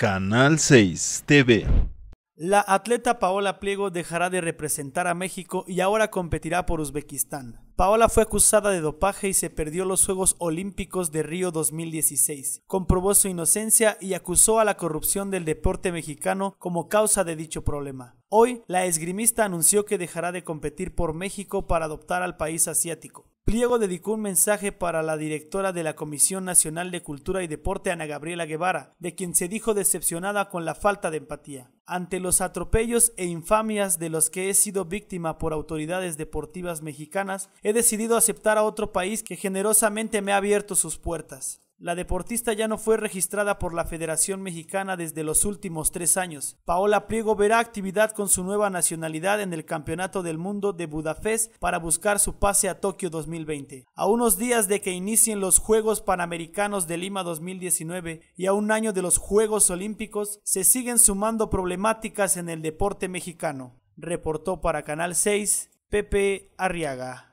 Canal 6 TV. La atleta Paola Pliego dejará de representar a México y ahora competirá por Uzbekistán. Paola fue acusada de dopaje y se perdió los Juegos Olímpicos de Río 2016. Comprobó su inocencia y acusó a la corrupción del deporte mexicano como causa de dicho problema. Hoy, la esgrimista anunció que dejará de competir por México para adoptar al país asiático. Pliego dedicó un mensaje para la directora de la Comisión Nacional de Cultura y Deporte, Ana Gabriela Guevara, de quien se dijo decepcionada con la falta de empatía. Ante los atropellos e infamias de los que he sido víctima por autoridades deportivas mexicanas, he decidido aceptar a otro país que generosamente me ha abierto sus puertas. La deportista ya no fue registrada por la Federación Mexicana desde los últimos tres años. Paola Priego verá actividad con su nueva nacionalidad en el Campeonato del Mundo de Budapest para buscar su pase a Tokio 2020. A unos días de que inicien los Juegos Panamericanos de Lima 2019 y a un año de los Juegos Olímpicos, se siguen sumando problemáticas en el deporte mexicano. Reportó para Canal 6 Pepe Arriaga.